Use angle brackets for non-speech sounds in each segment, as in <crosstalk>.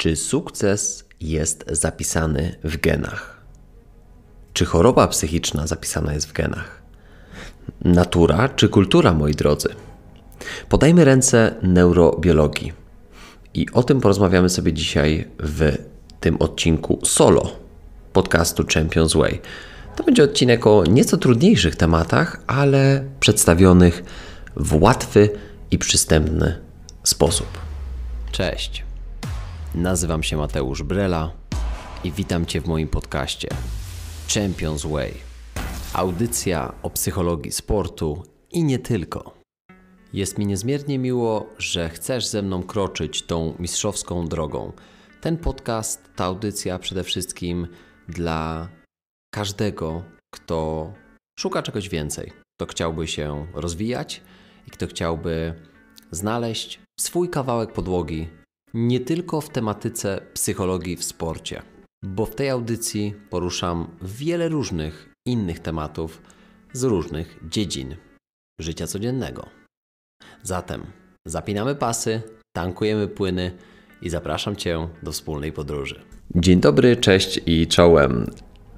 Czy sukces jest zapisany w genach? Czy choroba psychiczna zapisana jest w genach? Natura czy kultura, moi drodzy? Podajmy ręce neurobiologii. I o tym porozmawiamy sobie dzisiaj w tym odcinku solo podcastu Champions Way. To będzie odcinek o nieco trudniejszych tematach, ale przedstawionych w łatwy i przystępny sposób. Cześć. Nazywam się Mateusz Brela i witam Cię w moim podcaście Champions Way. Audycja o psychologii sportu i nie tylko. Jest mi niezmiernie miło, że chcesz ze mną kroczyć tą mistrzowską drogą. Ten podcast, ta audycja przede wszystkim dla każdego, kto szuka czegoś więcej, kto chciałby się rozwijać i kto chciałby znaleźć swój kawałek podłogi nie tylko w tematyce psychologii w sporcie, bo w tej audycji poruszam wiele różnych innych tematów z różnych dziedzin życia codziennego. Zatem zapinamy pasy, tankujemy płyny i zapraszam Cię do wspólnej podróży. Dzień dobry, cześć i czołem.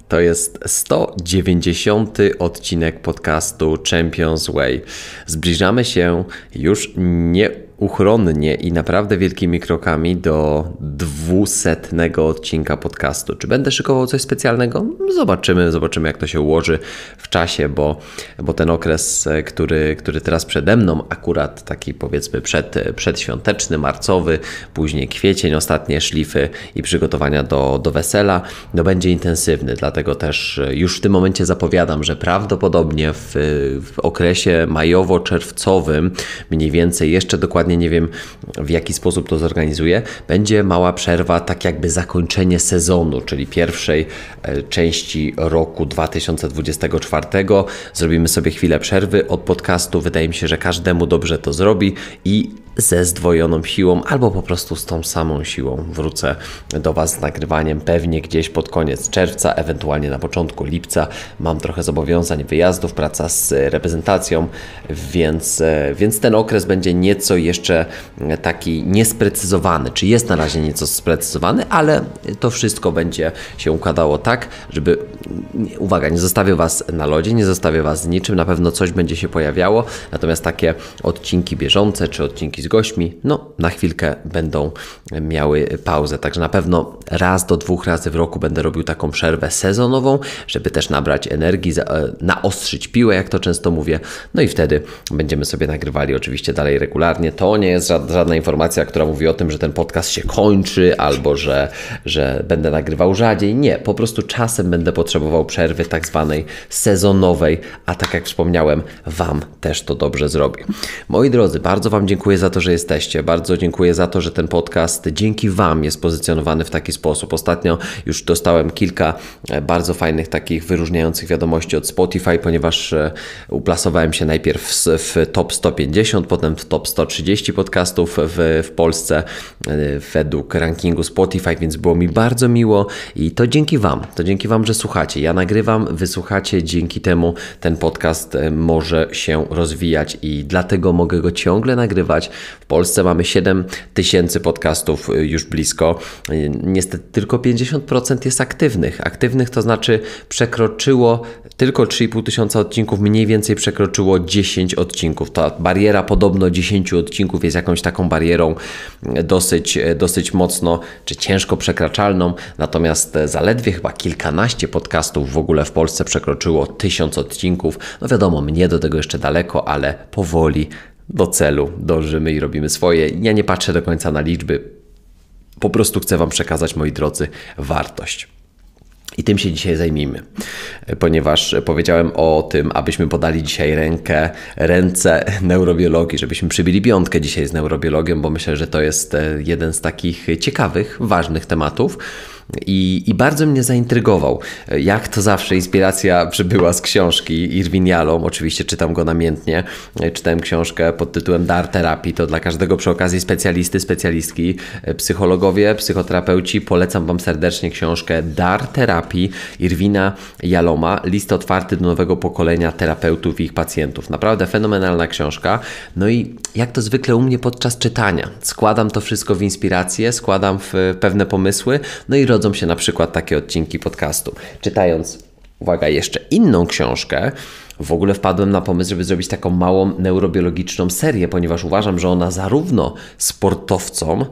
To jest 190 odcinek podcastu Champions Way. Zbliżamy się już nie uchronnie i naprawdę wielkimi krokami do dwusetnego odcinka podcastu. Czy będę szykował coś specjalnego? Zobaczymy, zobaczymy jak to się ułoży w czasie, bo, bo ten okres, e, który, który teraz przede mną, akurat taki powiedzmy przed, przedświąteczny, marcowy, później kwiecień, ostatnie szlify i przygotowania do, do wesela, no będzie intensywny, dlatego też e, już w tym momencie zapowiadam, że prawdopodobnie w, w okresie majowo-czerwcowym, mniej więcej jeszcze dokładnie dokładnie nie wiem w jaki sposób to zorganizuje będzie mała przerwa, tak jakby zakończenie sezonu, czyli pierwszej e, części roku 2024. Zrobimy sobie chwilę przerwy od podcastu. Wydaje mi się, że każdemu dobrze to zrobi i ze zdwojoną siłą albo po prostu z tą samą siłą. Wrócę do Was z nagrywaniem pewnie gdzieś pod koniec czerwca, ewentualnie na początku lipca. Mam trochę zobowiązań, wyjazdów, praca z reprezentacją, więc, e, więc ten okres będzie nieco jeszcze taki niesprecyzowany, czy jest na razie nieco sprecyzowany, ale to wszystko będzie się układało tak, żeby, mm, uwaga, nie zostawię Was na lodzie, nie zostawię Was z niczym, na pewno coś będzie się pojawiało, natomiast takie odcinki bieżące, czy odcinki z gośćmi, no na chwilkę będą miały pauzę. Także na pewno raz do dwóch razy w roku będę robił taką przerwę sezonową, żeby też nabrać energii, e, naostrzyć piłę, jak to często mówię. No i wtedy będziemy sobie nagrywali oczywiście dalej regularnie. To nie jest żadna informacja, która mówi o tym, że ten podcast się kończy albo że, że będę nagrywał rzadziej. Nie, po prostu czasem będę potrzebował przerwy tak zwanej sezonowej, a tak jak wspomniałem, Wam też to dobrze zrobi. Moi drodzy, bardzo Wam dziękuję za to, że jesteście. Bardzo dziękuję za to, że ten podcast dzięki Wam jest pozycjonowany w taki sposób. Ostatnio już dostałem kilka e, bardzo fajnych takich wyróżniających wiadomości od Spotify, ponieważ e, uplasowałem się najpierw w top 150, potem w top 130 podcastów w, w Polsce e, według rankingu Spotify, więc było mi bardzo miło i to dzięki Wam. To dzięki Wam, że słuchacie. Ja nagrywam, wysłuchacie, dzięki temu ten podcast może się rozwijać i dlatego mogę go ciągle nagrywać w Polsce mamy 7 tysięcy podcastów y, już blisko. Y, niestety tylko 50% jest aktywnych. Aktywnych to znaczy przekroczyło tylko 3,5 tysiąca odcinków, mniej więcej przekroczyło 10 odcinków. Ta bariera podobno 10 odcinków jest jakąś taką barierą y, dosyć, dosyć mocno czy ciężko przekraczalną, natomiast zaledwie chyba kilkanaście podcastów w ogóle w Polsce przekroczyło 1000 odcinków. No wiadomo, mnie do tego jeszcze daleko, ale powoli do celu, dążymy i robimy swoje. Ja nie patrzę do końca na liczby, po prostu chcę Wam przekazać, moi drodzy, wartość. I tym się dzisiaj zajmijmy, ponieważ powiedziałem o tym, abyśmy podali dzisiaj rękę, ręce neurobiologii, żebyśmy przybili piątkę dzisiaj z neurobiologią, bo myślę, że to jest e, jeden z takich ciekawych, ważnych tematów i, I, bardzo mnie zaintrygował. Jak to zawsze inspiracja przybyła z książki Irwin Jalom. Oczywiście czytam go namiętnie. Czytałem książkę pod tytułem Dar Terapii. To dla każdego przy okazji specjalisty, specjalistki, psychologowie, psychoterapeuci. Polecam Wam serdecznie książkę Dar Terapii Irwina Jaloma. List otwarty do nowego pokolenia terapeutów i ich pacjentów. Naprawdę fenomenalna książka. No i jak to zwykle u mnie podczas czytania. Składam to wszystko w inspirację, składam w pewne pomysły, no i rodzą się na przykład takie odcinki podcastu. Czytając, uwaga, jeszcze inną książkę, w ogóle wpadłem na pomysł, żeby zrobić taką małą neurobiologiczną serię, ponieważ uważam, że ona zarówno sportowcom,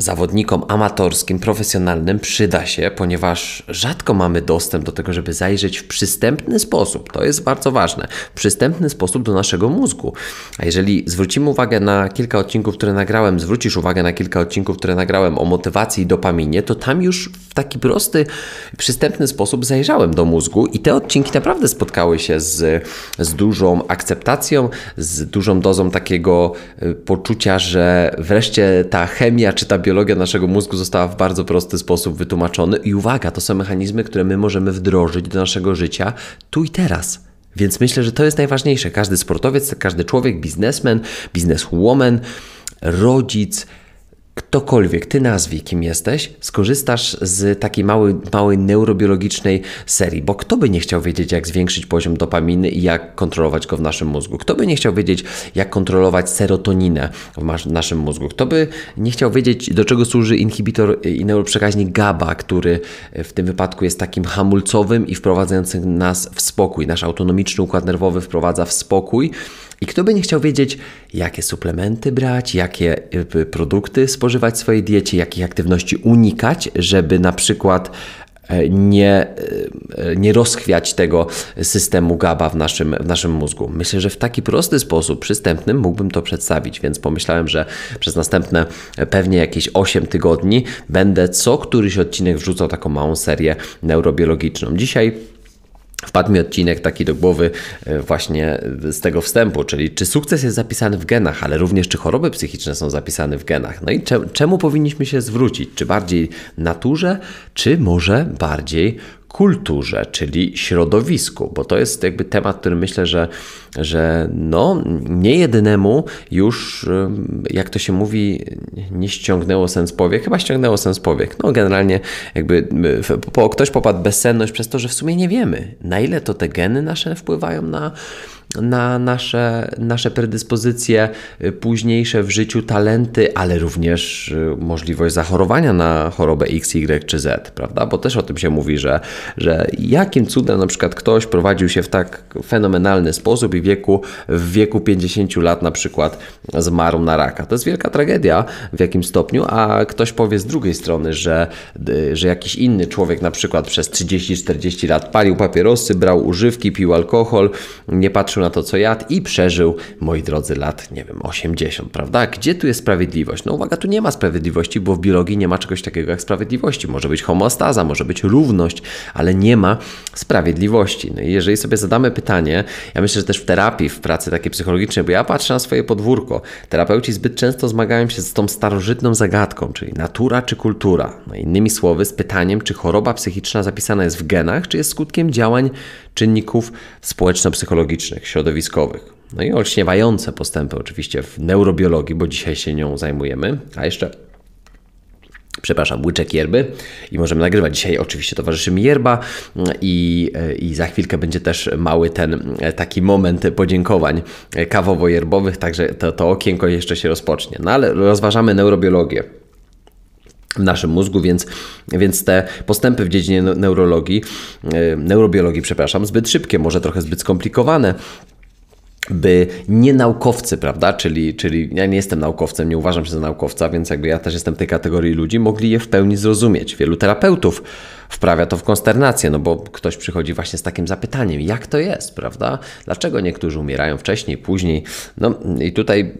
zawodnikom amatorskim, profesjonalnym przyda się, ponieważ rzadko mamy dostęp do tego, żeby zajrzeć w przystępny sposób, to jest bardzo ważne, w przystępny sposób do naszego mózgu. A jeżeli zwrócimy uwagę na kilka odcinków, które nagrałem, zwrócisz uwagę na kilka odcinków, które nagrałem o motywacji i dopaminie, to tam już w taki prosty, przystępny sposób zajrzałem do mózgu i te odcinki naprawdę spotkały się z, z dużą akceptacją, z dużą dozą takiego y, poczucia, że wreszcie ta chemia czy ta biologia naszego mózgu została w bardzo prosty sposób wytłumaczony I uwaga, to są mechanizmy, które my możemy wdrożyć do naszego życia tu i teraz. Więc myślę, że to jest najważniejsze. Każdy sportowiec, każdy człowiek, biznesmen, bizneswoman, rodzic, ktokolwiek, ty nazwij kim jesteś, skorzystasz z takiej małej, małej neurobiologicznej serii, bo kto by nie chciał wiedzieć, jak zwiększyć poziom dopaminy i jak kontrolować go w naszym mózgu? Kto by nie chciał wiedzieć, jak kontrolować serotoninę w naszym mózgu? Kto by nie chciał wiedzieć, do czego służy inhibitor i neuroprzekaźnik GABA, który e, w tym wypadku jest takim hamulcowym i wprowadzającym nas w spokój. Nasz autonomiczny układ nerwowy wprowadza w spokój. I kto by nie chciał wiedzieć, jakie suplementy brać, jakie y, produkty spożywać w swojej diecie, jakich aktywności unikać, żeby na przykład e, nie, y, y, nie rozchwiać tego systemu GABA w naszym, w naszym mózgu. Myślę, że w taki prosty sposób, przystępny, mógłbym to przedstawić, więc pomyślałem, że przez następne pewnie jakieś 8 tygodni będę co któryś odcinek wrzucał taką małą serię neurobiologiczną. Dzisiaj Wpadł mi odcinek taki do głowy e, właśnie z tego wstępu, czyli czy sukces jest zapisany w genach, ale również czy choroby psychiczne są zapisane w genach. No i czemu powinniśmy się zwrócić? Czy bardziej naturze, czy może bardziej kulturze, czyli środowisku, bo to jest jakby temat, który myślę, że, że no, nie jedynemu już, y, jak to się mówi, nie ściągnęło sens powiek, chyba ściągnęło sens powiek. No generalnie jakby y, po, ktoś popadł bezsenność przez to, że w sumie nie wiemy, na ile to te geny nasze wpływają na, na nasze, nasze predyspozycje y, późniejsze w życiu, talenty, ale również y, możliwość zachorowania na chorobę X, Y czy Z, prawda? Bo też o tym się mówi, że, że jakim cudem na przykład ktoś prowadził się w tak fenomenalny sposób i wieku, w wieku 50 lat na przykład zmarł na raka. To jest wielka tragedia w jakimś stopniu, a ktoś powie z drugiej strony, że, y, że jakiś inny człowiek na przykład przez 30-40 lat palił papierosy, brał używki, pił alkohol, nie patrzył patrzył na to, co jadł i przeżył, moi drodzy, lat, nie wiem, 80, prawda? Gdzie tu jest sprawiedliwość? No uwaga, tu nie ma sprawiedliwości, bo w biologii nie ma czegoś takiego jak sprawiedliwości. Może być homostaza, może być równość, ale nie ma sprawiedliwości. No i jeżeli sobie zadamy pytanie, ja myślę, że też w terapii, w pracy takiej psychologicznej, bo ja patrzę na swoje podwórko, terapeuci zbyt często zmagają się z tą starożytną zagadką, czyli natura czy kultura. No innymi słowy, z pytaniem, czy choroba psychiczna zapisana jest w genach, czy jest skutkiem działań czynników społeczno-psychologicznych, środowiskowych. No i olśniewające postępy oczywiście w neurobiologii, bo dzisiaj się nią zajmujemy, a jeszcze przepraszam, łyczek yerby i możemy nagrywać. Dzisiaj oczywiście towarzyszy mi yerba i, i za chwilkę będzie też mały ten taki moment podziękowań kawowo-yerbowych, także to, to okienko jeszcze się rozpocznie. No ale rozważamy neurobiologię w naszym mózgu, więc, więc te postępy w dziedzinie neurologii, e, neurobiologii, przepraszam, zbyt szybkie, może trochę zbyt skomplikowane by nie naukowcy, prawda, czyli, czyli ja nie jestem naukowcem, nie uważam się za naukowca, więc jakby ja też jestem tej kategorii ludzi, mogli je w pełni zrozumieć. Wielu terapeutów wprawia to w konsternację, no bo ktoś przychodzi właśnie z takim zapytaniem, jak to jest, prawda? Dlaczego niektórzy umierają wcześniej, później? No i tutaj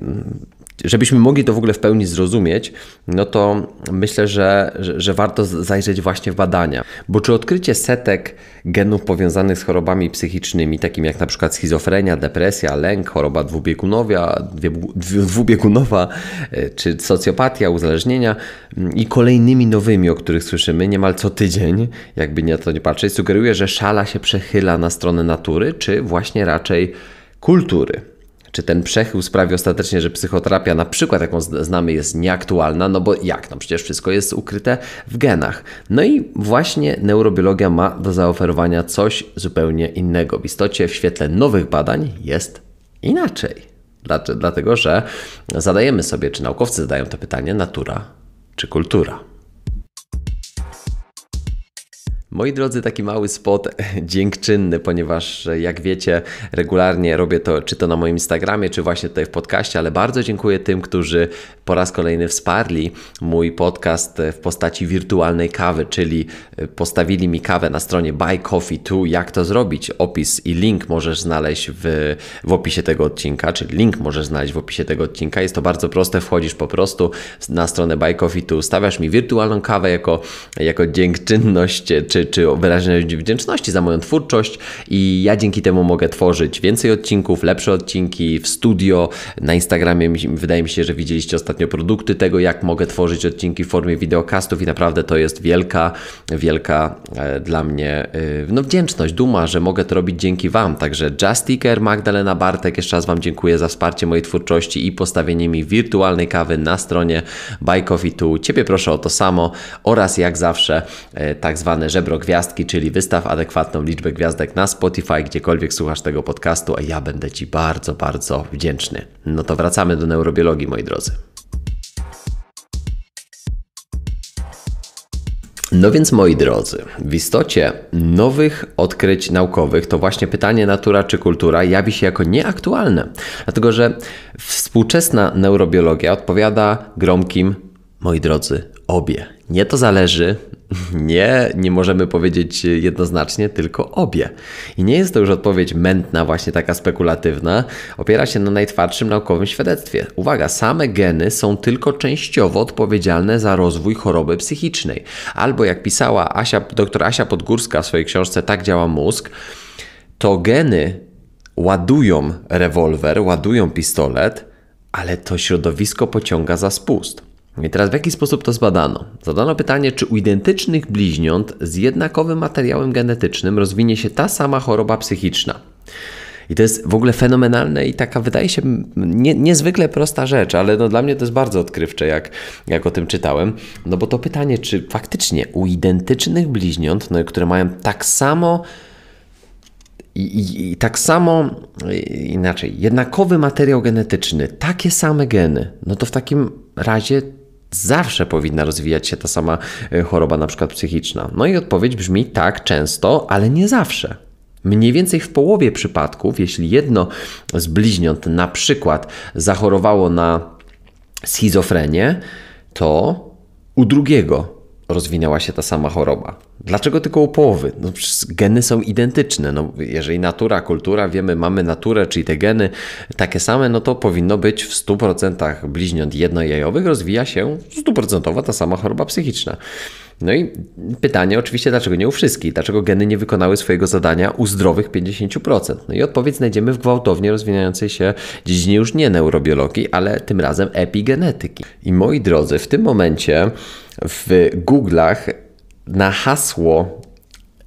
żebyśmy mogli to w ogóle w pełni zrozumieć, no to myślę, że, że, że warto zajrzeć właśnie w badania. Bo czy odkrycie setek genów powiązanych z chorobami psychicznymi, takimi jak na przykład schizofrenia, depresja, lęk, choroba dwubiegunowa, dwubiegunowa, e, czy socjopatia, uzależnienia mm, i kolejnymi nowymi, o których słyszymy niemal co tydzień, jakby nie na to nie patrzeć, sugeruje, że szala się przechyla na stronę natury, czy właśnie raczej kultury. Czy ten przechył sprawi ostatecznie, że psychoterapia, na przykład jaką znamy, jest nieaktualna? No bo jak? No przecież wszystko jest ukryte w genach. No i właśnie neurobiologia ma do zaoferowania coś zupełnie innego. W istocie, w świetle nowych badań jest inaczej. Dlatego, że zadajemy sobie, czy naukowcy zadają to pytanie, natura czy kultura. Moi drodzy, taki mały spot <laughs> dziękczynny, ponieważ e, jak wiecie, regularnie robię to czy to na moim Instagramie, czy właśnie tutaj w podcaście, ale bardzo dziękuję tym, którzy po raz kolejny wsparli mój podcast e, w postaci wirtualnej kawy, czyli e, postawili mi kawę na stronie Buy Coffee 2. Jak to zrobić? Opis i link możesz znaleźć w, w opisie tego odcinka, czyli link możesz znaleźć w opisie tego odcinka. Jest to bardzo proste, wchodzisz po prostu na stronę Buy Coffee 2, stawiasz mi wirtualną kawę jako, jako dziękczynność, czy czy, czy wyrażenie wdzięczności za moją twórczość i ja dzięki temu mogę tworzyć więcej odcinków, lepsze odcinki w studio, na Instagramie wydaje mi się, że widzieliście ostatnio produkty tego, jak mogę tworzyć odcinki w formie wideokastów i naprawdę to jest wielka, wielka e, dla mnie e, no, wdzięczność, duma, że mogę to robić dzięki Wam. Także Justiker, Magdalena Bartek, jeszcze raz Wam dziękuję za wsparcie mojej twórczości i postawienie mi wirtualnej kawy na stronie Tu Ciebie proszę o to samo oraz jak zawsze e, tak zwane żeby gwiazdki, czyli wystaw adekwatną liczbę gwiazdek na Spotify, gdziekolwiek słuchasz tego podcastu, a ja będę Ci bardzo, bardzo wdzięczny. No to wracamy do neurobiologii, moi drodzy. No więc moi drodzy, w istocie nowych odkryć naukowych to właśnie pytanie natura czy kultura jawi się jako nieaktualne, dlatego że współczesna neurobiologia odpowiada gromkim Moi drodzy, obie. Nie to zależy, nie, nie możemy powiedzieć jednoznacznie, tylko obie. I nie jest to już odpowiedź mętna, właśnie taka spekulatywna. Opiera się na najtwardszym naukowym świadectwie. Uwaga, same geny są tylko częściowo odpowiedzialne za rozwój choroby psychicznej. Albo jak pisała Asia, dr Asia Podgórska w swojej książce Tak działa mózg, to geny ładują rewolwer, ładują pistolet, ale to środowisko pociąga za spust. I teraz w jaki sposób to zbadano? Zadano pytanie, czy u identycznych bliźniąt z jednakowym materiałem genetycznym rozwinie się ta sama choroba psychiczna. I to jest w ogóle fenomenalne i taka wydaje się nie, niezwykle prosta rzecz, ale no dla mnie to jest bardzo odkrywcze, jak, jak o tym czytałem. No bo to pytanie, czy faktycznie u identycznych bliźniąt, no, które mają tak samo i, i, i tak samo e, inaczej, jednakowy materiał genetyczny, takie same geny, no to w takim razie zawsze powinna rozwijać się ta sama e, choroba, na przykład psychiczna? No i odpowiedź brzmi tak, często, ale nie zawsze. Mniej więcej w połowie przypadków, jeśli jedno z bliźniąt na przykład zachorowało na schizofrenię, to u drugiego rozwinęła się ta sama choroba. Dlaczego tylko u połowy? No, geny są identyczne. No, jeżeli natura, kultura, wiemy, mamy naturę, czyli te geny takie same, no to powinno być w 100% bliźniąt jednojajowych rozwija się stuprocentowa ta sama choroba psychiczna. No i pytanie oczywiście, dlaczego nie u wszystkich? Dlaczego geny nie wykonały swojego zadania u zdrowych 50%? No i odpowiedź znajdziemy w gwałtownie rozwijającej się dziedzinie już nie neurobiologii, ale tym razem epigenetyki. I moi drodzy, w tym momencie w Google'ach na hasło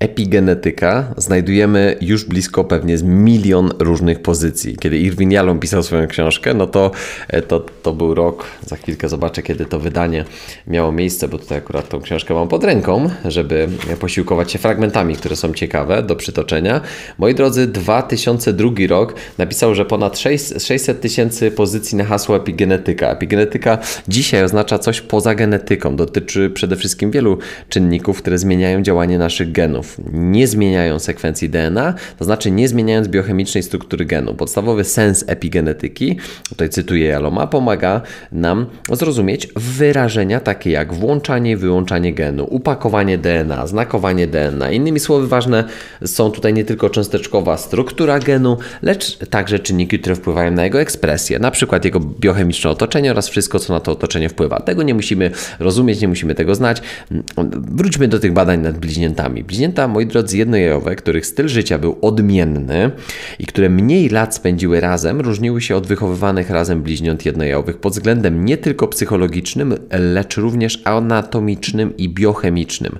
epigenetyka znajdujemy już blisko pewnie z milion różnych pozycji. Kiedy Irwin Yalom pisał swoją książkę, no to, e, to to był rok, za chwilkę zobaczę kiedy to wydanie miało miejsce, bo tutaj akurat tą książkę mam pod ręką, żeby posiłkować się fragmentami, które są ciekawe do przytoczenia. Moi drodzy, 2002 rok napisał, że ponad 600 tysięcy pozycji na hasło epigenetyka. Epigenetyka dzisiaj oznacza coś poza genetyką. Dotyczy przede wszystkim wielu czynników, które zmieniają działanie naszych genów nie zmieniają sekwencji DNA, to znaczy nie zmieniając biochemicznej struktury genu. Podstawowy sens epigenetyki, tutaj cytuję Jaloma, pomaga nam zrozumieć wyrażenia takie jak włączanie i wyłączanie genu, upakowanie DNA, znakowanie DNA. Innymi słowy, ważne są tutaj nie tylko cząsteczkowa struktura genu, lecz także czynniki, które wpływają na jego ekspresję, na przykład jego biochemiczne otoczenie oraz wszystko, co na to otoczenie wpływa. Tego nie musimy rozumieć, nie musimy tego znać. Wróćmy do tych badań nad bliźniętami. Bliźnięta moi drodzy, jednojajowe, których styl życia był odmienny i które mniej lat spędziły razem, różniły się od wychowywanych razem bliźniąt jednojajowych pod względem nie tylko psychologicznym, lecz również anatomicznym i biochemicznym.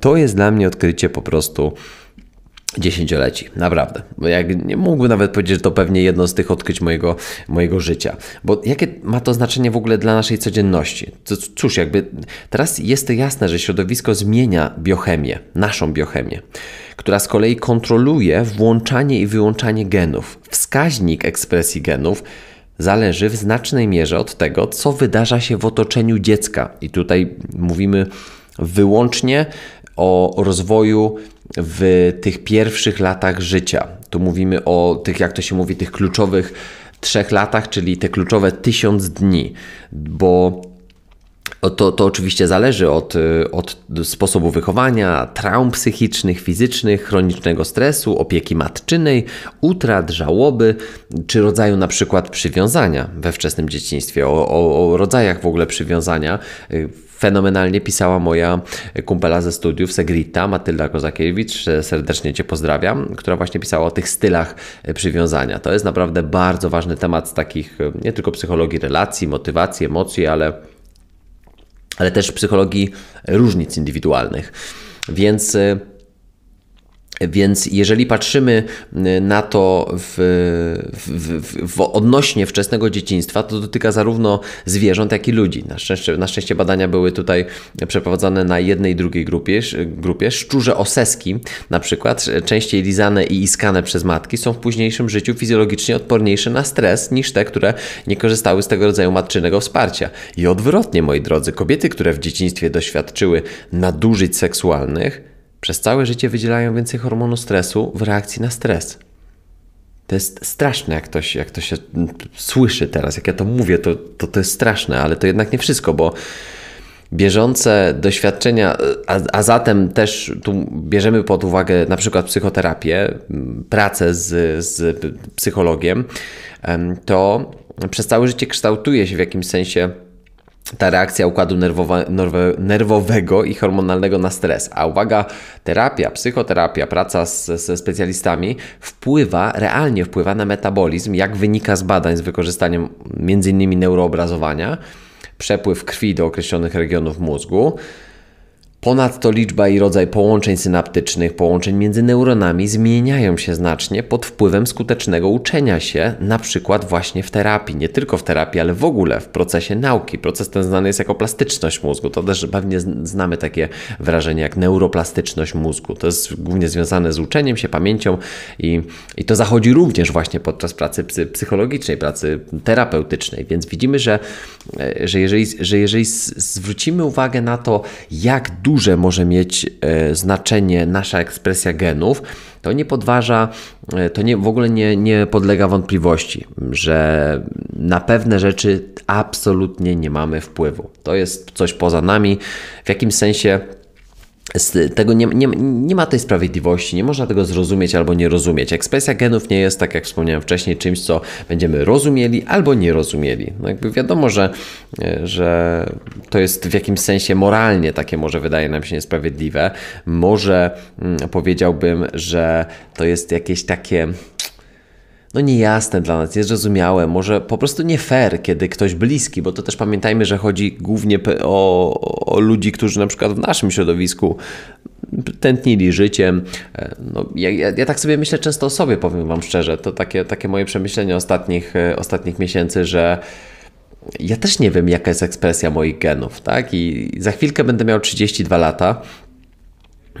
To jest dla mnie odkrycie po prostu dziesięcioleci, naprawdę. Bo jak nie mógłbym nawet powiedzieć, że to pewnie jedno z tych odkryć mojego, mojego życia. Bo jakie ma to znaczenie w ogóle dla naszej codzienności? Cóż, jakby teraz jest to jasne, że środowisko zmienia biochemię, naszą biochemię, która z kolei kontroluje włączanie i wyłączanie genów. Wskaźnik ekspresji genów zależy w znacznej mierze od tego, co wydarza się w otoczeniu dziecka. I tutaj mówimy wyłącznie o rozwoju w tych pierwszych latach życia. Tu mówimy o tych, jak to się mówi, tych kluczowych trzech latach, czyli te kluczowe tysiąc dni, bo to, to oczywiście zależy od, od sposobu wychowania, traum psychicznych, fizycznych, chronicznego stresu, opieki matczynej, utrat, żałoby, czy rodzaju na przykład przywiązania we wczesnym dzieciństwie, o, o, o rodzajach w ogóle przywiązania y, fenomenalnie pisała moja kumpela ze studiów, Segrita, Matylda Kozakiewicz, serdecznie Cię pozdrawiam, która właśnie pisała o tych stylach przywiązania. To jest naprawdę bardzo ważny temat z takich e, nie tylko psychologii relacji, motywacji, emocji, ale, ale też psychologii różnic indywidualnych. Więc e, więc jeżeli patrzymy y, na to w, w, w, w, odnośnie wczesnego dzieciństwa, to dotyka zarówno zwierząt, jak i ludzi. Na szczęście, na szczęście badania były tutaj przeprowadzone na jednej i drugiej grupie, grupie. Szczurze oseski na przykład, częściej lizane i iskane przez matki, są w późniejszym życiu fizjologicznie odporniejsze na stres niż te, które nie korzystały z tego rodzaju matczynego wsparcia. I odwrotnie, moi drodzy, kobiety, które w dzieciństwie doświadczyły nadużyć seksualnych, przez całe życie wydzielają więcej hormonu stresu w reakcji na stres. To jest straszne, jak to się, jak to się słyszy teraz, jak ja to mówię, to, to, to jest straszne, ale to jednak nie wszystko, bo bieżące doświadczenia, a, a, zatem też tu bierzemy pod uwagę na przykład psychoterapię, pracę z, z psychologiem, to przez całe życie kształtuje się w jakimś sensie ta reakcja układu nerwowa, nerwowego i hormonalnego na stres. A uwaga, terapia, psychoterapia, praca ze specjalistami wpływa, realnie wpływa na metabolizm, jak wynika z badań z wykorzystaniem m.in. neuroobrazowania, przepływ krwi do określonych regionów mózgu, Ponadto liczba i rodzaj połączeń synaptycznych, połączeń między neuronami zmieniają się znacznie pod wpływem skutecznego uczenia się, na przykład właśnie w terapii, nie tylko w terapii, ale w ogóle w procesie nauki. Proces ten znany jest jako plastyczność mózgu. To też pewnie znamy takie wrażenie jak neuroplastyczność mózgu. To jest głównie związane z uczeniem się, pamięcią i, i to zachodzi również właśnie podczas pracy psychologicznej, pracy terapeutycznej. Więc widzimy, że, e, że, jeżeli, że jeżeli zwrócimy uwagę na to, jak dużo duże może mieć e, znaczenie nasza ekspresja genów, to nie podważa, e, to nie, w ogóle nie, nie podlega wątpliwości, że na pewne rzeczy absolutnie nie mamy wpływu. To jest coś poza nami. W jakimś sensie z tego nie, nie, nie, ma tej sprawiedliwości, nie można tego zrozumieć albo nie rozumieć. Ekspresja genów nie jest, tak jak wspomniałem wcześniej, czymś, co będziemy rozumieli albo nie rozumieli. No jakby wiadomo, że, e, że to jest w jakimś sensie moralnie takie może wydaje nam się niesprawiedliwe. Może mm, powiedziałbym, że to jest jakieś takie no niejasne dla nas, niezrozumiałe, może po prostu nie fair, kiedy ktoś bliski, bo to też pamiętajmy, że chodzi głównie o, o ludzi, którzy na przykład w naszym środowisku tętnili życiem. E, no, ja, ja, ja, tak sobie myślę często o sobie, powiem Wam szczerze. To takie, takie moje przemyślenie ostatnich, e, ostatnich miesięcy, że ja też nie wiem, jaka jest ekspresja moich genów, tak? I za chwilkę będę miał 32 lata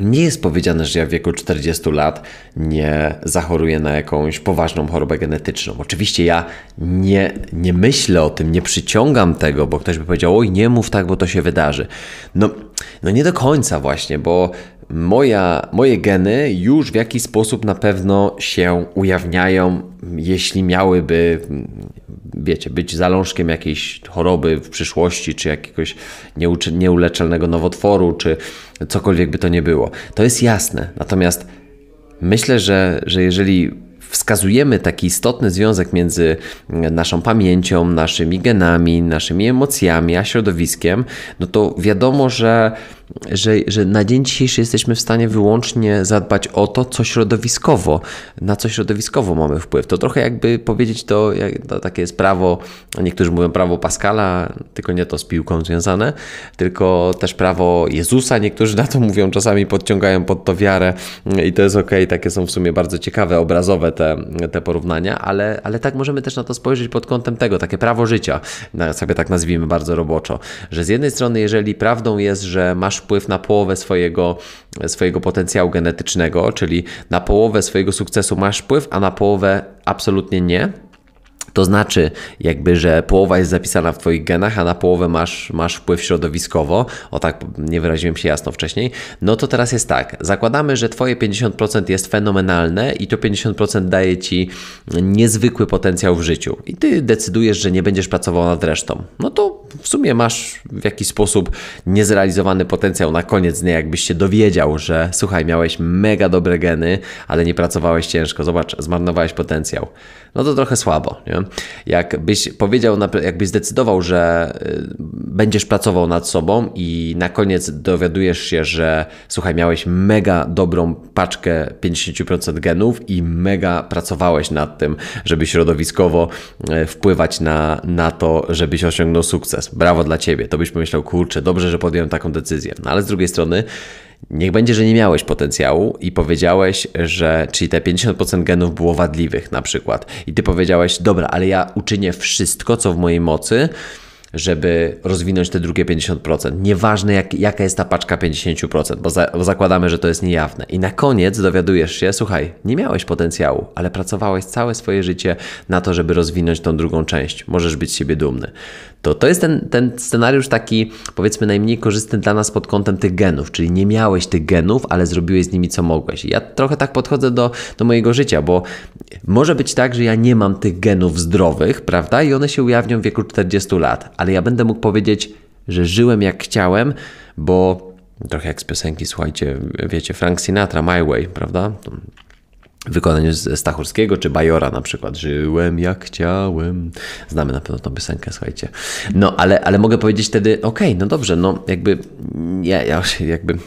nie jest powiedziane, że ja w wieku 40 lat nie zachoruję na jakąś poważną chorobę genetyczną. Oczywiście ja nie, nie myślę o tym, nie przyciągam tego, bo ktoś by powiedział, oj, nie mów tak, bo to się wydarzy. No, no nie do końca właśnie, bo moja, moje geny już w jakiś sposób na pewno się ujawniają, jeśli miałyby wiecie, być zalążkiem jakiejś choroby w przyszłości, czy jakiegoś nieuleczalnego nowotworu, czy cokolwiek by to nie było. To jest jasne. Natomiast myślę, że, że jeżeli wskazujemy taki istotny związek między mm, naszą pamięcią, naszymi genami, naszymi emocjami, a środowiskiem, no to wiadomo, że że, że na dzień dzisiejszy jesteśmy w stanie wyłącznie zadbać o to, co środowiskowo, na co środowiskowo mamy wpływ. To trochę jakby powiedzieć to, jak, to takie jest prawo, niektórzy mówią prawo Pascala, tylko nie to z piłką związane, tylko też prawo Jezusa, niektórzy na to mówią, czasami podciągają pod to wiarę i to jest ok, takie są w sumie bardzo ciekawe, obrazowe te, te porównania, ale, ale tak możemy też na to spojrzeć pod kątem tego, takie prawo życia, sobie tak nazwijmy bardzo roboczo, że z jednej strony jeżeli prawdą jest, że masz wpływ na połowę swojego, swojego potencjału genetycznego, czyli na połowę swojego sukcesu masz wpływ, a na połowę absolutnie nie, to znaczy, jakby, że połowa jest zapisana w Twoich genach, a na połowę masz, masz wpływ środowiskowo. O tak, nie wyraziłem się jasno wcześniej. No to teraz jest tak. Zakładamy, że Twoje 50% jest fenomenalne i to 50% daje Ci niezwykły potencjał w życiu. I Ty decydujesz, że nie będziesz pracował nad resztą. No to w sumie masz w jakiś sposób niezrealizowany potencjał na koniec dnia, jakbyś się dowiedział, że słuchaj, miałeś mega dobre geny, ale nie pracowałeś ciężko. Zobacz, zmarnowałeś potencjał no to trochę słabo. Nie? Jakbyś powiedział, jakbyś zdecydował, że y, będziesz pracował nad sobą i na koniec dowiadujesz się, że słuchaj, miałeś mega dobrą paczkę 50% genów i mega pracowałeś nad tym, żeby środowiskowo e, wpływać na, na to, żebyś osiągnął sukces. Brawo dla ciebie. To byś pomyślał, kurczę, dobrze, że podjąłem taką decyzję. No ale z drugiej strony, Niech będzie, że nie miałeś potencjału i powiedziałeś, że czyli te 50% genów było wadliwych na przykład. I ty powiedziałeś, dobra, ale ja uczynię wszystko, co w mojej mocy, żeby rozwinąć te drugie 50%. Nieważne, jak, jaka jest ta paczka 50%, bo, za, bo zakładamy, że to jest niejawne. I na koniec dowiadujesz się, słuchaj, nie miałeś potencjału, ale pracowałeś całe swoje życie na to, żeby rozwinąć tą drugą część. Możesz być z siebie dumny. To, to jest ten, ten scenariusz taki, powiedzmy, najmniej korzystny dla nas pod kątem tych genów, czyli nie miałeś tych genów, ale zrobiłeś z nimi co mogłeś. Ja trochę tak podchodzę do, do mojego życia, bo może być tak, że ja nie mam tych genów zdrowych, prawda? I one się ujawnią w wieku 40 lat ale ja będę mógł powiedzieć, że żyłem jak chciałem, bo trochę jak z piosenki, słuchajcie, wiecie, Frank Sinatra, My Way, prawda? W wykonaniu ze Stachurskiego czy Bajora na przykład. Żyłem jak chciałem. Znamy na pewno tą piosenkę, słuchajcie. No, ale, ale mogę powiedzieć wtedy, okej, okay, no dobrze, no jakby ja, ja jakby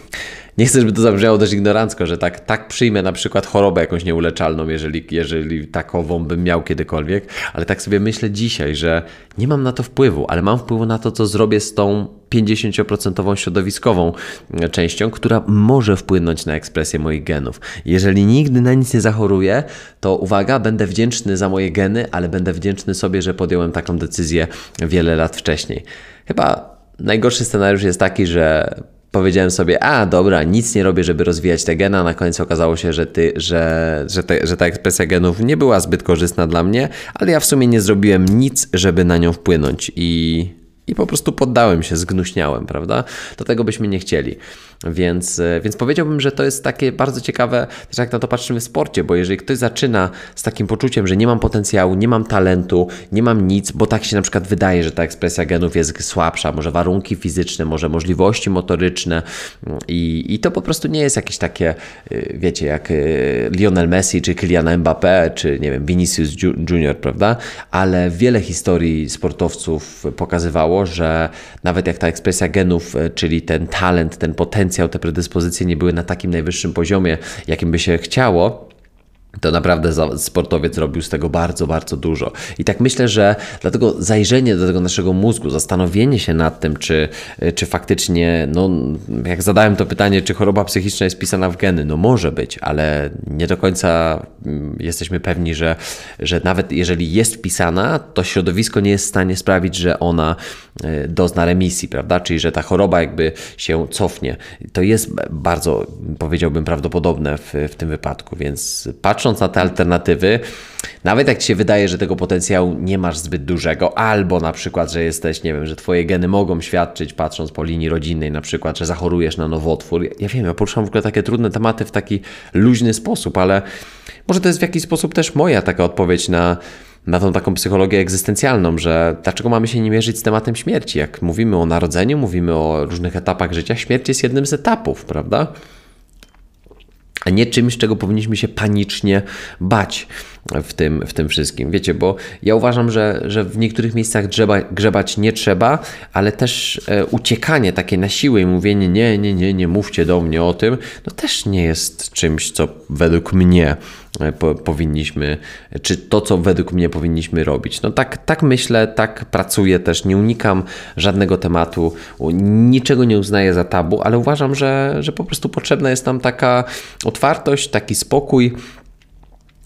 nie chcę, żeby to zabrzmiało dość ignorancko, że tak, tak przyjmę na przykład chorobę jakąś nieuleczalną, jeżeli, jeżeli takową bym miał kiedykolwiek, ale tak sobie myślę dzisiaj, że nie mam na to wpływu, ale mam wpływu na to, co zrobię z tą 50% środowiskową e, częścią, która może wpłynąć na ekspresję moich genów. Jeżeli nigdy na nic nie zachoruję, to uwaga, będę wdzięczny za moje geny, ale będę wdzięczny sobie, że podjąłem taką decyzję wiele lat wcześniej. Chyba najgorszy scenariusz jest taki, że powiedziałem sobie, a dobra, nic nie robię, żeby rozwijać te geny, a na końcu okazało się, że, ty, że, że, te, że ta ekspresja genów nie była zbyt korzystna dla mnie, ale ja w sumie nie zrobiłem nic, żeby na nią wpłynąć i i po prostu poddałem się, zgnuśniałem, prawda? Do tego byśmy nie chcieli. Więc, e, więc powiedziałbym, że to jest takie bardzo ciekawe, też jak na to patrzymy w sporcie, bo jeżeli ktoś zaczyna z takim poczuciem, że nie mam potencjału, nie mam talentu, nie mam nic, bo tak się na przykład wydaje, że ta ekspresja genów jest słabsza, może warunki fizyczne, może możliwości motoryczne i, i to po prostu nie jest jakieś takie, e, wiecie, jak e, Lionel Messi, czy Kylian Mbappé, czy nie wiem, Vinicius Junior, prawda? Ale wiele historii sportowców pokazywało, że nawet jak ta ekspresja genów, e, czyli ten talent, ten potencjał, te predyspozycje nie były na takim najwyższym poziomie, jakim by się chciało, to naprawdę sportowiec robił z tego bardzo, bardzo dużo. I tak myślę, że dlatego zajrzenie do tego naszego mózgu, zastanowienie się nad tym, czy, czy faktycznie, no, jak zadałem to pytanie, czy choroba psychiczna jest pisana w geny, no może być, ale nie do końca mm, jesteśmy pewni, że, że nawet jeżeli jest pisana, to środowisko nie jest w stanie sprawić, że ona y, dozna remisji, prawda? Czyli, że ta choroba jakby się cofnie. To jest bardzo, powiedziałbym, prawdopodobne w, w tym wypadku, więc patrz patrząc na te alternatywy, nawet jak ci się wydaje, że tego potencjału nie masz zbyt dużego, albo na przykład, że jesteś, nie wiem, że twoje geny mogą świadczyć, patrząc po linii rodzinnej, na przykład, że zachorujesz na nowotwór. Ja wiem, ja poruszam w ogóle takie trudne tematy w taki luźny sposób, ale może to jest w jakiś sposób też moja taka odpowiedź na na tą taką psychologię egzystencjalną, że dlaczego mamy się nie mierzyć z tematem śmierci? Jak mówimy o narodzeniu, mówimy o różnych etapach życia, śmierć jest jednym z etapów, prawda? a nie czymś, czego powinniśmy się panicznie bać w tym, w tym wszystkim. Wiecie, bo ja uważam, że, że w niektórych miejscach drzeba, grzebać nie trzeba, ale też e, uciekanie takie na siłę i mówienie nie, nie, nie, nie mówcie do mnie o tym, no też nie jest czymś, co według mnie E, po, powinniśmy, czy to, co według mnie powinniśmy robić. No tak, tak myślę, tak pracuję też, nie unikam żadnego tematu, niczego nie uznaję za tabu, ale uważam, że, że po prostu potrzebna jest nam taka otwartość, taki spokój,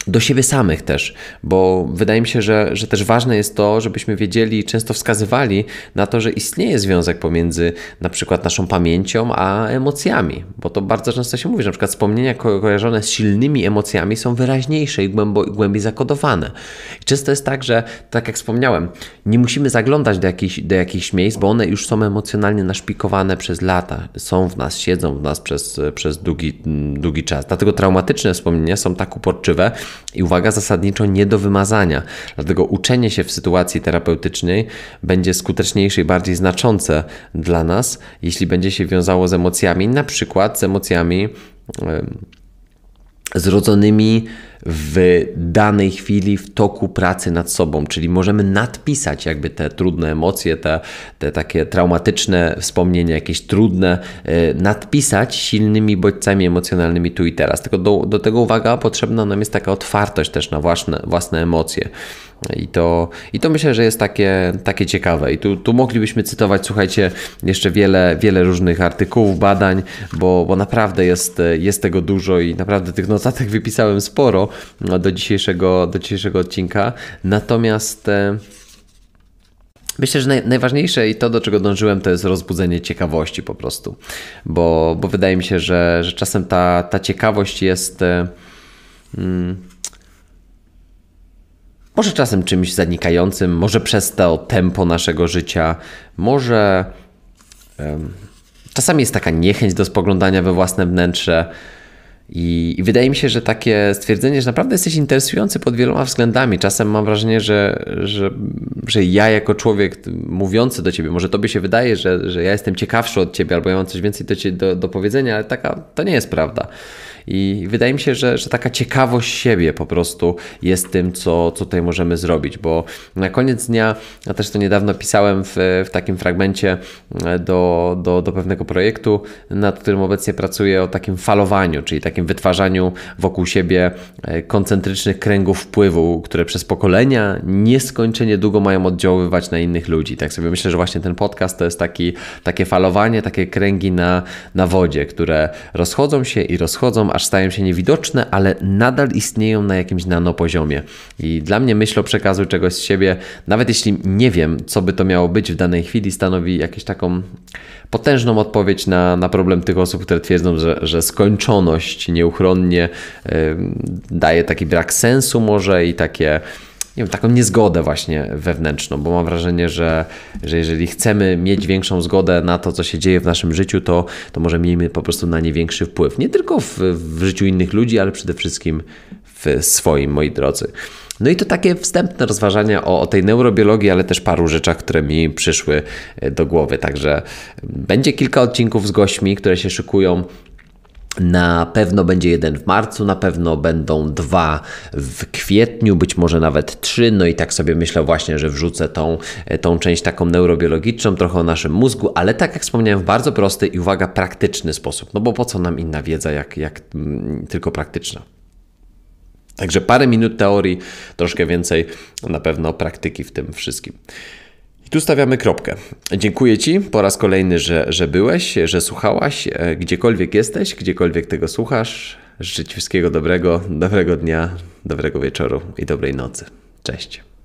do siebie samych też, bo wydaje mi się, że, że też ważne jest to, żebyśmy wiedzieli, często wskazywali na to, że istnieje związek pomiędzy na przykład naszą pamięcią a emocjami, bo to bardzo często się mówi, że na przykład wspomnienia ko kojarzone z silnymi emocjami są wyraźniejsze i głębo, głębiej zakodowane. I często jest tak, że tak jak wspomniałem, nie musimy zaglądać do jakichś, do jakichś miejsc, bo one już są emocjonalnie naszpikowane przez lata, są w nas, siedzą w nas przez, przez długi, długi czas. Dlatego traumatyczne wspomnienia są tak uporczywe, i uwaga, zasadniczo nie do wymazania. Dlatego uczenie się w sytuacji terapeutycznej będzie skuteczniejsze i bardziej znaczące dla nas, jeśli będzie się wiązało z emocjami, na przykład z emocjami. Yy, zrodzonymi w danej chwili w toku pracy nad sobą, czyli możemy nadpisać jakby te trudne emocje, te, te takie traumatyczne wspomnienia, jakieś trudne, e, nadpisać silnymi bodźcami emocjonalnymi tu i teraz. Tylko do, do tego uwaga, potrzebna nam jest taka otwartość też na własne, własne emocje. I to, i to myślę, że jest takie, takie ciekawe. I tu, tu moglibyśmy cytować, słuchajcie, jeszcze wiele, wiele różnych artykułów, badań, bo, bo naprawdę jest, jest tego dużo i naprawdę tych notatek <laughs> wypisałem sporo do dzisiejszego, do dzisiejszego odcinka. Natomiast. E, myślę, że najważniejsze i to, do czego dążyłem, to jest rozbudzenie ciekawości po prostu, bo, bo wydaje mi się, że, że czasem ta, ta ciekawość jest. Hmm, może czasem czymś zanikającym, może przez to tempo naszego życia, może czasami jest taka niechęć do spoglądania we własne wnętrze. I, I, wydaje mi się, że takie stwierdzenie, że naprawdę jesteś interesujący pod wieloma względami. Czasem mam wrażenie, że, że, że ja jako człowiek mówiący do ciebie, może tobie się wydaje, że, że ja jestem ciekawszy od ciebie albo ja mam coś więcej do, do, do powiedzenia, ale taka to nie jest prawda. I wydaje mi się, że, że taka ciekawość siebie po prostu jest tym, co, co tutaj możemy zrobić, bo na koniec dnia, ja też to niedawno pisałem w, w takim fragmencie e, do, do, do pewnego projektu, nad którym obecnie pracuję, o takim falowaniu, czyli takim wytwarzaniu wokół siebie e, koncentrycznych kręgów wpływu, które przez pokolenia nieskończenie długo mają oddziaływać na innych ludzi. Tak sobie myślę, że właśnie ten podcast to jest taki, takie falowanie, takie kręgi na, na wodzie, które rozchodzą się i rozchodzą, aż stają się niewidoczne, ale nadal istnieją na jakimś nanopoziomie. I dla mnie myśl o przekazu czegoś z siebie, nawet jeśli nie wiem, co by to miało być w danej chwili, stanowi jakąś taką potężną odpowiedź na, na problem tych osób, które twierdzą, że, że skończoność nieuchronnie yy, daje taki brak sensu może i takie nie wiem, taką niezgodę właśnie wewnętrzną, bo mam wrażenie, że, że jeżeli chcemy mieć większą zgodę na to, co się dzieje w naszym życiu, to, to może miejmy po prostu na nie większy wpływ. Nie tylko w, w życiu innych ludzi, ale przede wszystkim w swoim, moi drodzy. No i to takie wstępne rozważania o, o, tej neurobiologii, ale też paru rzeczach, które mi przyszły do głowy. Także będzie kilka odcinków z gośćmi, które się szykują na pewno będzie jeden w marcu, na pewno będą dwa w kwietniu, być może nawet trzy. No i tak sobie myślę właśnie, że wrzucę tą, tą część taką neurobiologiczną, trochę o naszym mózgu, ale tak jak wspomniałem, w bardzo prosty i uwaga, praktyczny sposób. No bo po co nam inna wiedza, jak, jak mm, tylko praktyczna. Także parę minut teorii, troszkę więcej na pewno praktyki w tym wszystkim. I tu stawiamy kropkę. Dziękuję Ci po raz kolejny, że, że byłeś, że słuchałaś, e, gdziekolwiek jesteś, gdziekolwiek tego słuchasz. Życzę Ci wszystkiego dobrego, dobrego dnia, dobrego wieczoru i dobrej nocy. Cześć.